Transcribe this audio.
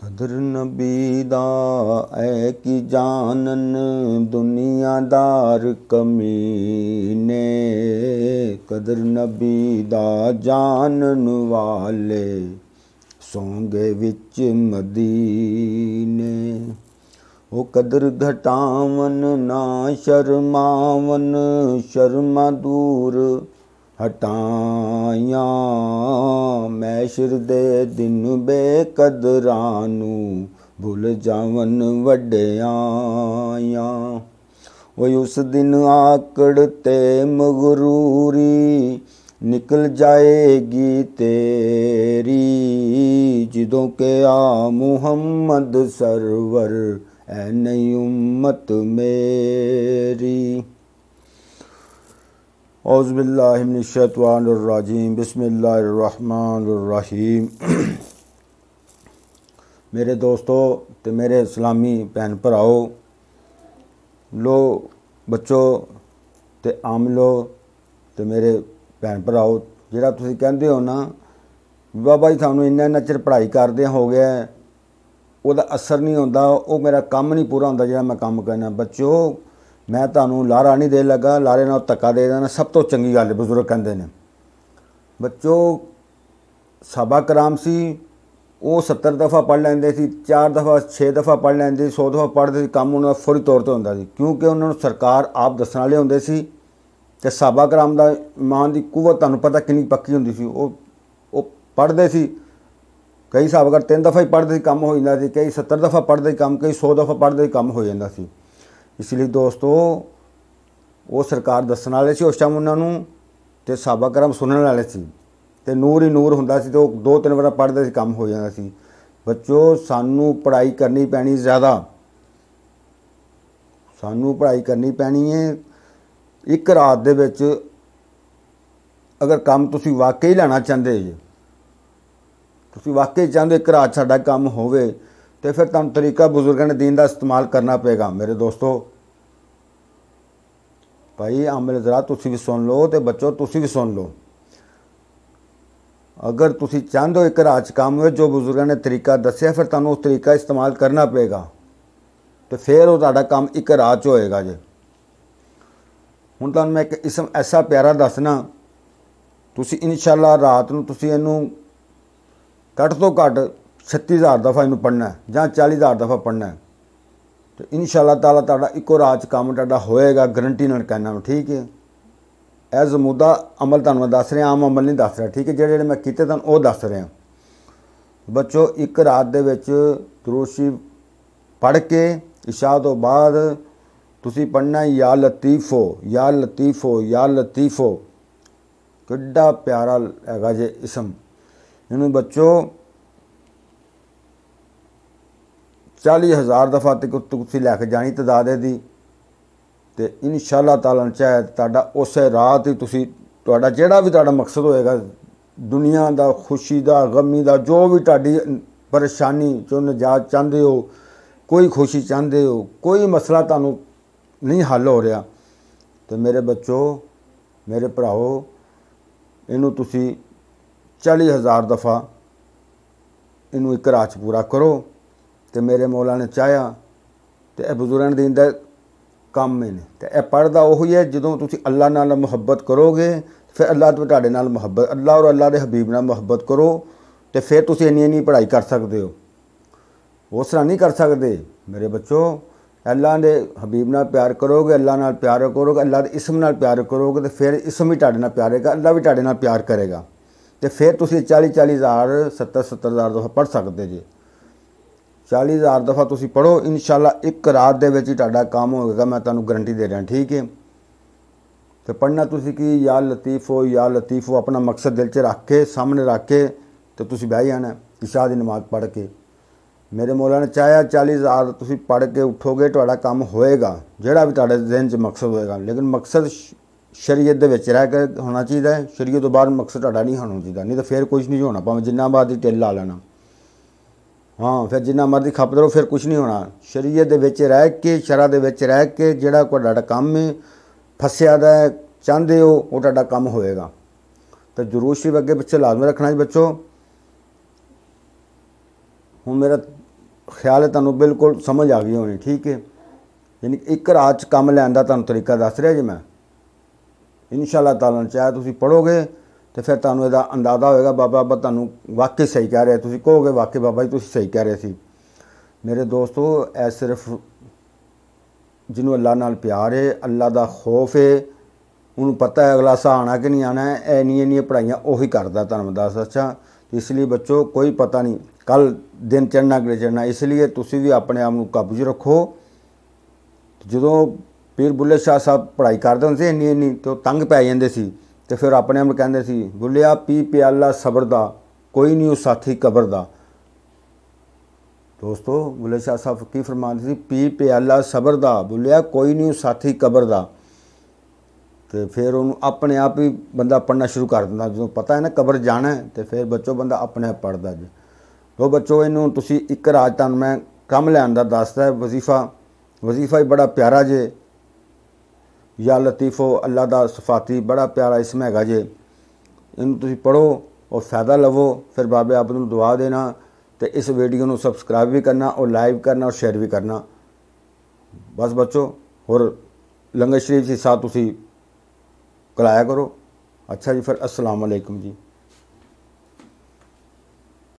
ਕਦਰ ਨਬੀ ਦਾ ਐ ਕੀ ਜਾਨਨ ਦੁਨੀਆਦਾਰ ਕਮੀਨੇ ਕਦਰ ਨਬੀ ਦਾ ਜਾਨਨ ਵਾਲੇ ਸੌਂਗੇ ਵਿੱਚ ਮਦੀਨੇ ਉਹ ਕਦਰ ਘਟਾਵਨ ਨਾ ਸ਼ਰਮਾਵਨ ਸ਼ਰਮਾ ਦੂਰ ਹਟਾਇਆ ਮੈਸ਼ਰ ਦੇ ਦਿਨ ਬੇਕਦਰਾਂ ਨੂੰ ਭੁੱਲ ਜਾਵਨ ਵੱਡਿਆਆਂ ਓਏ ਉਸ ਦਿਨ ਆਕੜ ਤੇ ਮਗਰੂਰੀ ਨਿਕਲ ਜਾਏਗੀ ਤੇਰੀ ਜਦੋਂ ਕਿ ਆ ਮੁਹੰਮਦ ਸਰਵਰ ਐ ਨਈ ਉਮਤ ਮੇਰੀ अज़बिल्लाशतवानरजीम बसमीम ਮੇਰੇ ਦੋਸਤੋ ਤੇ ਮੇਰੇ ਇਸਲਾਮੀ ਭੈਣ ਭਰਾਓ ਲੋ ਬੱਚੋ ਤੇ ਆਮਲੋ ਤੇ ਮੇਰੇ ਭੈਣ ਭਰਾਓ ਜਿਹੜਾ ਤੁਸੀਂ ਕਹਿੰਦੇ ਹੋ ਨਾ ਬਾਬਾ ਜੀ ਤੁਹਾਨੂੰ ਇੰਨਾ ਇੰਨਾ ਚਿਰ ਪੜ੍ਹਾਈ ਕਰਦੇ ਹੋ ਗਿਆ ਉਹਦਾ ਅਸਰ ਨਹੀਂ ਹੁੰਦਾ ਉਹ ਮੇਰਾ ਕੰਮ ਨਹੀਂ ਪੂਰਾ ਹੁੰਦਾ ਜਿਹੜਾ ਮੈਂ ਕੰਮ ਕਰਨਾ ਬੱਚੋ ਮੈਂ ਤੁਹਾਨੂੰ ਲਾਰਾ ਨਹੀਂ ਦੇਣ ਲੱਗਾ ਲਾਰੇ ਨਾਲ ਧੱਕਾ ਦੇ ਦੇਣਾ ਸਭ ਤੋਂ ਚੰਗੀ ਗੱਲ ਬਜ਼ੁਰਗ ਕਹਿੰਦੇ ਨੇ ਬੱਚੋ ਸਾਬਾ ਕਰਾਮ ਸੀ ਉਹ 70 ਦਫਾ ਪੜ ਲੈਂਦੇ ਸੀ 4 ਦਫਾ 6 ਦਫਾ ਪੜ ਲੈਂਦੇ ਸੀ 100 ਦਫਾ ਪੜਦੇ ਸੀ ਕੰਮ ਉਹਨਾਂ ਦਾ ਫੁਰੀ ਤੌਰ ਤੇ ਹੁੰਦਾ ਸੀ ਕਿਉਂਕਿ ਉਹਨਾਂ ਨੂੰ ਸਰਕਾਰ ਆਪ ਦੱਸਣ ਵਾਲੇ ਹੁੰਦੇ ਸੀ ਤੇ ਸਾਬਾ ਕਰਾਮ ਦਾ ਇਮਾਨ ਦੀ ਕੂਵਤ ਤੁਹਾਨੂੰ ਪਤਾ ਕਿੰਨੀ ਪੱਕੀ ਹੁੰਦੀ ਸੀ ਉਹ ਉਹ ਪੜਦੇ ਸੀ ਕਈ ਕਰ ਤਿੰਨ ਦਫਾ ਹੀ ਪੜਦੇ ਸੀ ਕੰਮ ਹੋ ਜਾਂਦਾ ਸੀ ਕਈ 70 ਦਫਾ ਪੜਦੇ ਕੰਮ ਕਈ 100 ਦਫਾ ਪੜਦੇ ਕੰਮ ਹੋ ਜਾਂਦਾ ਸੀ ਇਸ ਲਈ ਦੋਸਤੋ ਉਹ ਸਰਕਾਰ ਦੱਸਣ ਵਾਲੇ ਸੀ ਉਸ ਟਾਈਮ ਉਹਨਾਂ ਨੂੰ ਤੇ ਸਾਬਾ ਕਰਮ ਸੁਣਨ ਵਾਲੇ ਸੀ ਤੇ ਨੂਰ ਹੀ ਨੂਰ ਹੁੰਦਾ ਸੀ ਤੇ ਉਹ ਦੋ ਤਿੰਨ ਵਾਰ ਪੜਦੇ ਸੀ ਕੰਮ ਹੋ ਜਾਂਦਾ ਸੀ ਬੱਚੋ ਸਾਨੂੰ ਪੜ੍ਹਾਈ ਕਰਨੀ ਪੈਣੀ ਜ਼ਿਆਦਾ ਸਾਨੂੰ ਪੜ੍ਹਾਈ ਕਰਨੀ ਪੈਣੀ ਹੈ ਇੱਕ ਰਾਤ ਦੇ ਵਿੱਚ ਅਗਰ ਕੰਮ ਤੁਸੀਂ ਵਾਕਈ ਲੈਣਾ ਚਾਹੁੰਦੇ ਜੇ ਤੁਸੀਂ ਵਾਕਈ ਚਾਹੁੰਦੇ ਇੱਕ ਰਾਤ ਸਾਡਾ ਕੰਮ ਹੋਵੇ ਤੇ ਫਿਰ ਤੁਹਾਨੂੰ ਤਰੀਕਾ ਬਜ਼ੁਰਗਾਂ ਨੇ دین ਦਾ ਇਸਤੇਮਾਲ ਕਰਨਾ ਪਏਗਾ ਮੇਰੇ ਦੋਸਤੋ ਭਾਈ ਆਮਲ ਜ਼ਰਾ ਤੁਸੀਂ ਵੀ ਸੁਣ ਲਓ ਤੇ ਬੱਚੋ ਤੁਸੀਂ ਵੀ ਸੁਣ ਲਓ ਅਗਰ ਤੁਸੀਂ ਚਾਹੁੰਦੇ ਹੋ ਇੱਕ ਰਾਜ ਕੰਮ ਹੋਵੇ ਜੋ ਬਜ਼ੁਰਗਾਂ ਨੇ ਤਰੀਕਾ ਦੱਸਿਆ ਫਿਰ ਤੁਹਾਨੂੰ ਉਸ ਤਰੀਕਾ ਇਸਤੇਮਾਲ ਕਰਨਾ ਪਏਗਾ ਤੇ ਫਿਰ ਉਹ ਤੁਹਾਡਾ ਕੰਮ ਇੱਕ ਰਾਜ ਹੋਏਗਾ ਜੇ ਹੁਣ ਤੁਹਾਨੂੰ ਮੈਂ ਇੱਕ ਇਸਮ ਐਸਾ ਪਿਆਰਾ ਦੱਸਣਾ ਤੁਸੀਂ ਇਨਸ਼ਾਅੱਲਾ ਰਾਤ ਨੂੰ ਤੁਸੀਂ ਇਹਨੂੰ ਘੱਟ ਤੋਂ ਘੱਟ 36000 ਦਫਾ ਇਹਨੂੰ ਪੜਨਾ ਹੈ ਜਾਂ 40000 ਦਫਾ ਪੜਨਾ ਹੈ ਤੇ ਇਨਸ਼ਾਅੱਲਾ ਤਾਲਾ ਤੁਹਾਡਾ ਇੱਕੋ ਰਾਤ ਕੰਮ ਤੁਹਾਡਾ ਹੋਏਗਾ ਗਰੰਟੀ ਨਾਲ ਕਹਿਣਾ ਠੀਕ ਹੈ ਐਜ਼ ਮੁਦਾ ਅਮਲ ਤੁਹਾਨੂੰ ਦੱਸ ਰਿਹਾ ਆਮ ਅਮਲ ਨਹੀਂ ਦੱਸ ਰਿਹਾ ਠੀਕ ਹੈ ਜਿਹੜੇ ਜਿਹੜੇ ਮੈਂ ਕੀਤੇ ਤਾਂ ਉਹ ਦੱਸ ਰਿਹਾ ਬੱਚੋ ਇੱਕ ਰਾਤ ਦੇ ਵਿੱਚ ਦਰੂਸ਼ੀ ਪੜ ਕੇ ਇਸ਼ਾ ਤੋਂ ਬਾਅਦ ਤੁਸੀਂ ਪੜਨਾ ਯਾ ਲਤੀਫੋ ਯਾ ਲਤੀਫੋ ਯਾ ਲਤੀਫੋ ਕਿੱਡਾ ਪਿਆਰਾ ਹੈਗਾ ਜੇ ਇਸਮ ਇਹਨੂੰ ਬੱਚੋ 40000 ਦਫਾ ਤੱਕ ਤੁਸੀਂ ਲੈ ਕੇ ਜਾਣੀ ਤਦਾਦ ਦੀ ਤੇ ਇਨਸ਼ਾਅੱਲਾ ਤਾਲਾ ਚਾਹੇ ਤੁਹਾਡਾ ਉਸੇ ਰਾਹ ਤੇ ਤੁਸੀਂ ਤੁਹਾਡਾ ਜਿਹੜਾ ਵੀ ਤੁਹਾਡਾ ਮਕਸਦ ਹੋਏਗਾ ਦੁਨੀਆ ਦਾ ਖੁਸ਼ੀ ਦਾ ਗਮੀ ਦਾ ਜੋ ਵੀ ਤੁਹਾਡੀ ਪਰੇਸ਼ਾਨੀ ਜੋ ਨਜਾਤ ਚਾਹੁੰਦੇ ਹੋ ਕੋਈ ਖੁਸ਼ੀ ਚਾਹੁੰਦੇ ਹੋ ਕੋਈ ਮਸਲਾ ਤੁਹਾਨੂੰ ਨਹੀਂ ਹੱਲ ਹੋ ਰਿਹਾ ਤੇ ਮੇਰੇ ਬੱਚੋ ਮੇਰੇ ਭਰਾਓ ਇਹਨੂੰ ਤੁਸੀਂ 40000 ਦਫਾ ਇਹਨੂੰ ਇੱਕ ਰਾਤ ਪੂਰਾ ਕਰੋ ਤੇ ਮੇਰੇ ਮੌਲਾ ਨੇ ਚਾਹਿਆ ਤੇ ਇਹ ਬਜ਼ੁਰਗਾਂ ਦੀਨ ਦਾ ਕੰਮ ਨੇ ਤੇ ਇਹ ਪਰਦਾ ਹੀ ਹੈ ਜਦੋਂ ਤੁਸੀਂ ਅੱਲਾ ਨਾਲ ਮੁਹੱਬਤ ਕਰੋਗੇ ਫਿਰ ਅੱਲਾ ਤੁਹਾਡੇ ਨਾਲ ਮੁਹੱਬਤ ਅੱਲਾ ਔਰ ਅੱਲਾ ਦੇ ਹਬੀਬ ਨਾਲ ਮੁਹੱਬਤ ਕਰੋ ਤੇ ਫਿਰ ਤੁਸੀਂ ਇੰਨੀ ਇੰਨੀ ਪੜ੍ਹਾਈ ਕਰ ਸਕਦੇ ਹੋ ਉਸ ਤਰ੍ਹਾਂ ਨਹੀਂ ਕਰ ਸਕਦੇ ਮੇਰੇ ਬੱਚੋ ਅੱਲਾ ਦੇ ਹਬੀਬ ਨਾਲ ਪਿਆਰ ਕਰੋਗੇ ਅੱਲਾ ਨਾਲ ਪਿਆਰ ਕਰੋਗੇ ਅੱਲਾ ਦੇ ਇਸਮ ਨਾਲ ਪਿਆਰ ਕਰੋਗੇ ਤੇ ਫਿਰ ਇਸਮ ਵੀ ਤੁਹਾਡੇ ਨਾਲ ਪਿਆਰੇਗਾ ਅੱਲਾ ਵੀ ਤੁਹਾਡੇ ਨਾਲ ਪਿਆਰ ਕਰੇਗਾ ਤੇ ਫਿਰ ਤੁਸੀਂ 40 40000 70 70000 ਦਾ ਪੜ ਸਕਦੇ ਜੀ 40000 ਦਫਾ ਤੁਸੀਂ ਪੜੋ ਇਨਸ਼ਾਅੱਲਾ ਇੱਕ ਰਾਤ ਦੇ ਵਿੱਚ ਹੀ ਤੁਹਾਡਾ ਕੰਮ ਹੋਏਗਾ ਮੈਂ ਤੁਹਾਨੂੰ ਗਾਰੰਟੀ ਦੇ ਰਿਹਾ ਠੀਕ ਹੈ ਤੇ ਪੜਨਾ ਤੁਸੀਂ ਕੀ ਯਾ ਲਤੀਫੋ ਯਾ ਲਤੀਫੋ ਆਪਣਾ ਮਕਸਦ ਦਿਲ 'ਚ ਰੱਖ ਕੇ ਸਾਹਮਣੇ ਰੱਖ ਕੇ ਤੇ ਤੁਸੀਂ ਬਹਿ ਜਾਣਾ ਇਸ਼ਾ ਦੀ ਨਮਾਜ਼ ਪੜ ਕੇ ਮੇਰੇ ਮੌਲਾ ਨੇ ਚਾਇਆ 40000 ਤੁਸੀਂ ਪੜ ਕੇ ਉਠੋਗੇ ਤੁਹਾਡਾ ਕੰਮ ਹੋਏਗਾ ਜਿਹੜਾ ਵੀ ਤੁਹਾਡੇ ਜ਼ਿਹਨ 'ਚ ਮਕਸਦ ਹੋਏਗਾ ਲੇਕਿਨ ਮਕਸਦ ਸ਼ਰੀਅਤ ਦੇ ਵਿੱਚ ਰਹਿ ਕੇ ਹੋਣਾ ਚਾਹੀਦਾ ਹੈ ਸ਼ਰੀਅਤ ਤੋਂ ਬਾਹਰ ਮਕਸਦ ਤੁਹਾਡਾ ਨਹੀਂ ਹੋਣਾ ਚਾਹੀਦਾ ਨਹੀਂ ਤਾਂ ਫਿਰ ਕੁਝ ਨਹੀਂ ਹੋਣਾ ਭਾਵੇਂ ਜਿੰਨਾ ਬਾਦ ਦੀ ਟਿੱਲ ਲਾ ਲੈਣਾ ਹਾਂ ਫਿਰ ਜਿੰਨਾ ਮਰਜ਼ੀ ਖਪਦੇ ਰੋ ਫਿਰ ਕੁਝ ਨਹੀਂ ਹੋਣਾ ਸ਼ਰੀਅਤ ਦੇ ਵਿੱਚ ਰਹਿ ਕੇ ਸ਼ਰਾ ਦੇ ਵਿੱਚ ਰਹਿ ਕੇ ਜਿਹੜਾ ਤੁਹਾਡਾ ਕੰਮ ਹੈ ਫਸਿਆ ਦਾ ਚਾਹੁੰਦੇ ਹੋ ਉਹ ਤੁਹਾਡਾ ਕੰਮ ਹੋਏਗਾ ਤਾਂ ਜਰੂਰ ਸ਼ਰੀਫ ਅੱਗੇ ਪਿੱਛੇ ਲਾਜ਼ਮੀ ਰੱਖਣਾ ਜੀ ਬੱਚੋ ਹੁਣ ਮੇਰਾ ਖਿਆਲ ਹੈ ਤੁਹਾਨੂੰ ਬਿਲਕੁਲ ਸਮਝ ਆ ਗਈ ਹੋਣੀ ਠੀਕ ਹੈ ਯਾਨੀ ਇੱਕ ਰਾਤ ਚ ਕੰਮ ਲੈਣ ਦਾ ਤੁਹਾਨੂੰ ਤਰੀਕਾ ਦੱਸ ਰਿਹਾ ਜੀ ਮੈਂ ਇਨਸ਼ਾ ਅੱਲਾਹ ਤਾਲਾ ਚਾਹੇ ਤੁਸੀਂ ਪੜੋਗੇ ਤੇ ਫਿਰ ਤੁਹਾਨੂੰ ਇਹਦਾ ਅੰਦਾਜ਼ਾ ਹੋਏਗਾ ਬਾਬਾ ਬਾਬਾ ਤੁਹਾਨੂੰ ਵਾਕਈ ਸਹੀ ਕਹਿ ਰਿਹਾ ਤੁਸੀਂ ਕਹੋਗੇ ਵਾਕਈ ਬਾਬਾ ਜੀ ਤੁਸੀਂ ਸਹੀ ਕਹਿ ਰਹੇ ਸੀ ਮੇਰੇ ਦੋਸਤੋ ਇਹ ਸਿਰਫ ਜਿਹਨੂੰ ਅੱਲਾ ਨਾਲ ਪਿਆਰ ਹੈ ਅੱਲਾ ਦਾ ਖੌਫ ਹੈ ਉਹਨੂੰ ਪਤਾ ਹੈ ਅਗਲਾ ਸਾਹ ਆਣਾ ਕਿ ਨਹੀਂ ਆਣਾ ਐ ਨਹੀਂ ਨਹੀਂ ਪੜਾਈਆਂ ਉਹੀ ਕਰਦਾ ਤੁਹਾਨੂੰ ਦੱਸ ਅੱਛਾ ਇਸ ਲਈ ਬੱਚੋ ਕੋਈ ਪਤਾ ਨਹੀਂ ਕੱਲ ਦਿਨ ਚੜਨਾ ਕਿ ਚੜਨਾ ਇਸ ਲਈ ਤੁਸੀਂ ਵੀ ਆਪਣੇ ਆਪ ਨੂੰ ਕਾਬੂ 'ਚ ਰੱਖੋ ਜਦੋਂ ਪੀਰ ਬੁੱਲੇ ਸ਼ਾਹ ਸਾਹਿਬ ਪੜਾਈ ਕਰਦੇ ਹੁੰਦੇ ਸੀ ਇੰਨੀ ਇੰਨੀ ਤੇ ਤੰਗ ਪੈ ਜਾਂਦੇ ਸੀ ਤੇ ਫਿਰ ਆਪਣੇ ਆਪ ਕਹਿੰਦੇ ਸੀ ਗੁੱਲਿਆ ਪੀ ਪਿਆਲਾ ਸਬਰ ਦਾ ਕੋਈ ਨਹੀਂ ਉਹ ਸਾਥੀ ਕਬਰ ਦਾ ਦੋਸਤੋ ਬੁੱਲੇ ਸ਼ਾਹ ਸਾਹਿਬ ਕੀ ਫਰਮਾਉਂਦੇ ਸੀ ਪੀ ਪਿਆਲਾ ਸਬਰ ਦਾ ਬੁੱਲਿਆ ਕੋਈ ਨਹੀਂ ਉਹ ਸਾਥੀ ਕਬਰ ਦਾ ਤੇ ਫਿਰ ਉਹਨੂੰ ਆਪਣੇ ਆਪ ਹੀ ਬੰਦਾ ਪੜਨਾ ਸ਼ੁਰੂ ਕਰ ਦਿੰਦਾ ਜਦੋਂ ਪਤਾ ਹੈ ਨਾ ਕਬਰ ਜਾਣਾ ਤੇ ਫਿਰ ਬੱਚੋ ਬੰਦਾ ਆਪਣੇ ਆਪ ਪੜਦਾ ਜੀ ਉਹ ਬੱਚੋ ਇਹਨੂੰ ਤੁਸੀਂ ਇੱਕ ਰਾਜ ਤਨ ਮੈਂ ਕੰਮ ਲੈਣ ਦਾ ਦੱਸਦਾ ਵਜ਼ੀਫਾ ਵਜ਼ੀਫਾ ਹੀ ਬੜਾ ਪਿਆਰਾ ਜੇ ਯਾ ਲਤੀਫੋ ਅੱਲਾ ਦਾ ਸਫਾਤੀ ਬੜਾ ਪਿਆਰਾ ਇਸਮ ਹੈਗਾ ਜੇ ਇਹਨੂੰ ਤੁਸੀਂ ਪੜੋ ਔਰ ਫਾਇਦਾ ਲਵੋ ਫਿਰ ਬਾਬੇ ਆਪ ਨੂੰ ਦੁਆ ਦੇਣਾ ਤੇ ਇਸ ਵੀਡੀਓ ਨੂੰ ਸਬਸਕ੍ਰਾਈਬ ਵੀ ਕਰਨਾ ਔਰ ਲਾਈਵ ਕਰਨਾ ਔਰ ਸ਼ੇਅਰ ਵੀ ਕਰਨਾ ਬਸ ਬੱਚੋ ਹੋਰ ਲੰਗਰ ਸ਼ਰੀਫ ਦੇ ਸਾਥ ਤੁਸੀਂ ਕਲਾਇਆ ਕਰੋ ਅੱਛਾ ਜੀ ਫਿਰ ਅਸਲਾਮ ਅਲੈਕਮ ਜੀ